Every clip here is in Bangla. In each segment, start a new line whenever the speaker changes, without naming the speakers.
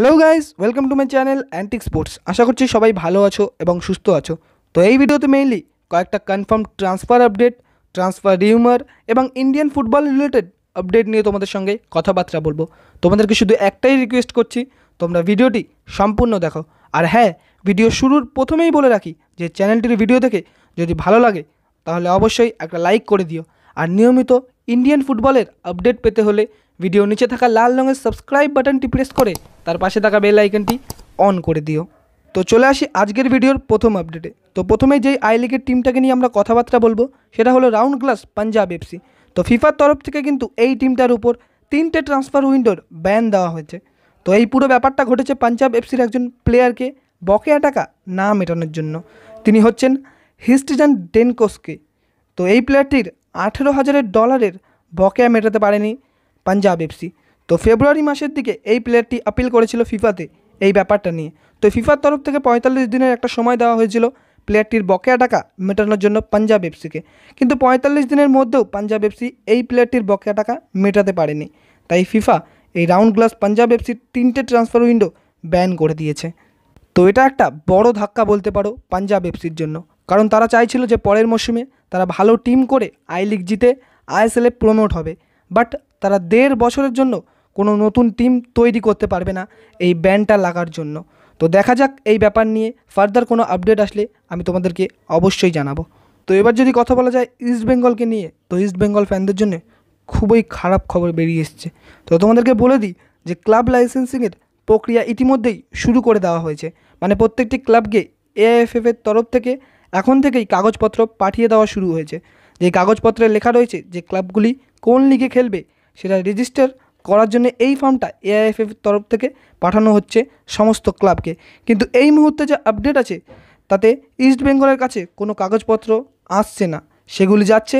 hello guys welcome to my channel antique sports আশা করছি সবাই ভালো আছো এবং সুস্থ আছো তো এই ভিডিওতে মেইনলি কয়েকটা confirm transfer update transfer rumour এবং ইন্ডিয়ান ফুটবল রিলেটেড আপডেট নিয়ে তোমাদের সঙ্গে কথাবার্তা বলবো তোমাদেরকে শুধু একটাই রিকোয়েস্ট করছি তোমরা ভিডিওটি সম্পূর্ণ দেখো আর হ্যাঁ ভিডিও শুরুর প্রথমেই বলে রাখি যে চ্যানেলটির ভিডিও দেখে যদি ভালো লাগে তাহলে অবশ্যই একটা লাইক করে দিও আর নিয়মিত ইন্ডিয়ান ফুটবলের আপডেট পেতে হলে ভিডিও নিচে থাকা লাল রঙের সাবস্ক্রাইব বাটনটি প্রেস করে তার পাশে থাকা বেল আইকনটি অন করে দিও তো চলে আসি আজকের ভিডিওর প্রথম আপডেটে তো প্রথমে যেই আই লিগের টিমটাকে নিয়ে আমরা কথাবার্তা বলবো সেটা হলো রাউন্ড গ্লাস পাঞ্জাব এফসি তো ফিফার তরফ থেকে কিন্তু এই টিমটার উপর তিনটে ট্রান্সফার উইন্ডোর ব্যান দেওয়া হয়েছে তো এই পুরো ব্যাপারটা ঘটেছে পাঞ্জাব এফসির একজন প্লেয়ারকে বকেয়া টাকা না মেটানোর জন্য তিনি হচ্ছেন হিস্টিজান ডেনকোসকে তো এই প্লেয়ারটির আঠেরো হাজারের ডলারের বকেয়া মেটাতে পারেনি পাঞ্জাব এফসি তো ফেব্রুয়ারি মাসের দিকে এই প্লেয়ারটি আপিল করেছিল ফিফাতে এই ব্যাপারটা নিয়ে তো ফিফার তরফ থেকে পঁয়তাল্লিশ দিনের একটা সময় দেওয়া হয়েছিল প্লেয়ারটির বকেয়া টাকা মেটানোর জন্য পাঞ্জাব এফসিকে কিন্তু পঁয়তাল্লিশ দিনের মধ্যেও পাঞ্জাব এফসি এই প্লেয়ারটির বকেয়া টাকা মেটাতে পারেনি তাই ফিফা এই রাউন্ড গ্লাস পাঞ্জাব এফসির তিনটে ট্রান্সফার উইন্ডো ব্যান করে দিয়েছে তো এটা একটা বড় ধাক্কা বলতে পারো পাঞ্জাব এফসির জন্য কারণ তারা চাইছিল যে পরের মরশুমে তারা ভালো টিম করে আই লিগ জিতে আইএসএলে প্রমোট হবে বাট তারা দেড় বছরের জন্য কোনো নতুন টিম তৈরি করতে পারবে না এই ব্যানটা লাগার জন্য তো দেখা যাক এই ব্যাপার নিয়ে ফার্দার কোনো আপডেট আসলে আমি তোমাদেরকে অবশ্যই জানাবো তো এবার যদি কথা বলা যায় ইস্ট বেঙ্গলকে নিয়ে তো ইস্ট বেঙ্গল ফ্যানদের জন্য খুবই খারাপ খবর বেরিয়ে এসছে তো তোমাদেরকে বলে দিই যে ক্লাব লাইসেন্সিংয়ের প্রক্রিয়া ইতিমধ্যেই শুরু করে দেওয়া হয়েছে মানে প্রত্যেকটি ক্লাবকে এআইএফএফের তরফ থেকে এখন থেকেই কাগজপত্র পাঠিয়ে দেওয়া শুরু হয়েছে যে কাগজপত্রে লেখা রয়েছে যে ক্লাবগুলি কোন লিগে খেলবে সেটা রেজিস্টার করার জন্য এই ফর্মটা এআইএফএফ তরফ থেকে পাঠানো হচ্ছে সমস্ত ক্লাবকে কিন্তু এই মুহূর্তে যে আপডেট আছে তাতে ইস্ট বেঙ্গলের কাছে কোনো কাগজপত্র আসছে না সেগুলি যাচ্ছে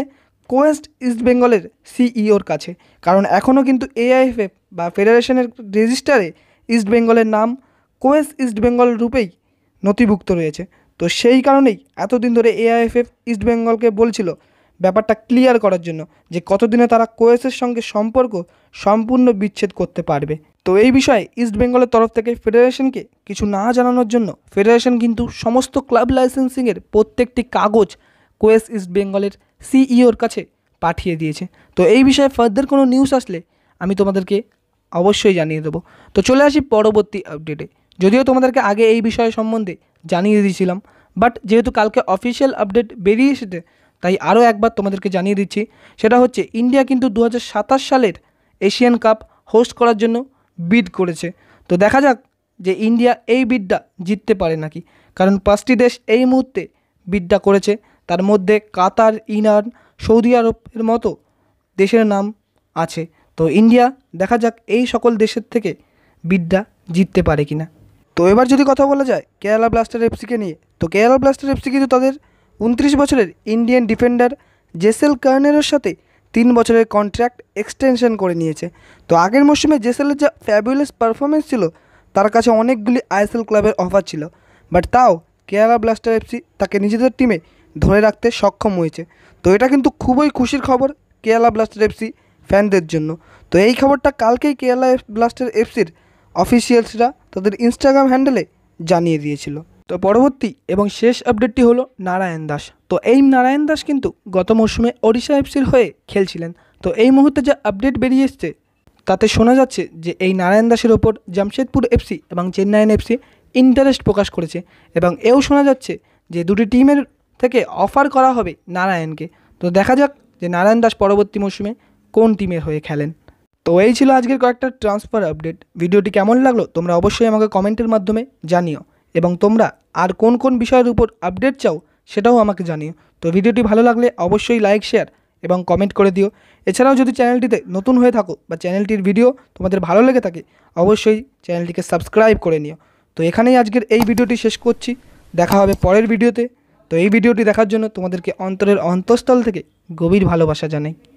কোয়েস্ট ইস্ট বেঙ্গলের সিইওর কাছে কারণ এখনও কিন্তু এআইএফএফ বা ফেডারেশনের রেজিস্টারে ইস্ট বেঙ্গলের নাম কোয়েস্ট ইস্ট বেঙ্গল রূপেই নথিভুক্ত রয়েছে তো সেই কারণেই এতদিন ধরে এআইএফএফ ইস্টবেঙ্গলকে বলছিল ব্যাপারটা ক্লিয়ার করার জন্য যে কতদিনে তারা কোয়েসের সঙ্গে সম্পর্ক সম্পূর্ণ বিচ্ছেদ করতে পারবে তো এই বিষয়ে ইস্টবেঙ্গলের তরফ থেকে ফেডারেশনকে কিছু না জানানোর জন্য ফেডারেশন কিন্তু সমস্ত ক্লাব লাইসেন্সিংয়ের প্রত্যেকটি কাগজ কোয়েস ইস্টবেঙ্গলের সিইওর কাছে পাঠিয়ে দিয়েছে তো এই বিষয়ে ফার্দার কোনো নিউজ আসলে আমি তোমাদেরকে অবশ্যই জানিয়ে দেবো তো চলে আসি পরবর্তী আপডেটে যদিও তোমাদেরকে আগে এই বিষয় সম্বন্ধে জানিয়ে দিয়েছিলাম বাট যেহেতু কালকে অফিসিয়াল আপডেট বেরিয়ে এসেছে তাই আরও একবার তোমাদেরকে জানিয়ে দিচ্ছি সেটা হচ্ছে ইন্ডিয়া কিন্তু দু সালের এশিয়ান কাপ হোস্ট করার জন্য বিড করেছে তো দেখা যাক যে ইন্ডিয়া এই বিদ্যা জিততে পারে নাকি কারণ পাঁচটি দেশ এই মুহূর্তে বিদ্যা করেছে তার মধ্যে কাতার ইনান সৌদি আরবের মতো দেশের নাম আছে তো ইন্ডিয়া দেখা যাক এই সকল দেশের থেকে বিদ্যা জিততে পারে কিনা তো এবার যদি কথা বলা যায় কেরালা ব্লাস্টার এফসিকে নিয়ে তো কেরালা ব্লাস্টার এফসি কিন্তু তাদের উনত্রিশ বছরের ইন্ডিয়ান ডিফেন্ডার জেসেল কার্নেরের সাথে তিন বছরের কন্ট্রাক্ট এক্সটেনশন করে নিয়েছে তো আগের মৌসুমে জেসেলের যা ফ্যাবুলাস পারফরমেন্স ছিল তার কাছে অনেকগুলি আইএসএল ক্লাবের অফার ছিল বাট তাও কেরালা ব্লাস্টার এফসি তাকে নিজেদের টিমে ধরে রাখতে সক্ষম হয়েছে তো এটা কিন্তু খুবই খুশির খবর কেরালা ব্লাস্টার এফসি ফ্যানদের জন্য তো এই খবরটা কালকেই কেরালা ব্লাস্টার এফসির অফিসিয়ালসরা তাদের ইনস্টাগ্রাম হ্যান্ডেলে জানিয়ে দিয়েছিল তো পরবর্তী এবং শেষ আপডেটটি হলো নারায়ণ দাস তো এই নারায়ণ দাস কিন্তু গত মৌসুমে ওড়িশা এফসির হয়ে খেলছিলেন তো এই মুহূর্তে যে আপডেট বেরিয়ে এসছে তাতে শোনা যাচ্ছে যে এই নারায়ণ দাসের ওপর জামশেদপুর এফসি এবং চেন্নাইন এফসি ইন্টারেস্ট প্রকাশ করেছে এবং এও শোনা যাচ্ছে যে দুটি টিমের থেকে অফার করা হবে নারায়ণকে তো দেখা যাক যে নারায়ণ দাস পরবর্তী মৌসুমে কোন টিমের হয়ে খেলেন তো এই ছিল আজকের কয়েকটা ট্রান্সফার আপডেট ভিডিওটি কেমন লাগলো তোমরা অবশ্যই আমাকে কমেন্টের মাধ্যমে জানিও এবং তোমরা আর কোন কোন বিষয়ের উপর আপডেট চাও সেটাও আমাকে জানিও তো ভিডিওটি ভালো লাগলে অবশ্যই লাইক শেয়ার এবং কমেন্ট করে দিও এছাড়াও যদি চ্যানেলটিতে নতুন হয়ে থাকো বা চ্যানেলটির ভিডিও তোমাদের ভালো লেগে থাকে অবশ্যই চ্যানেলটিকে সাবস্ক্রাইব করে নিও তো এখানেই আজকের এই ভিডিওটি শেষ করছি দেখা হবে পরের ভিডিওতে তো এই ভিডিওটি দেখার জন্য তোমাদেরকে অন্তরের অন্তঃস্থল থেকে গভীর ভালোবাসা জানাই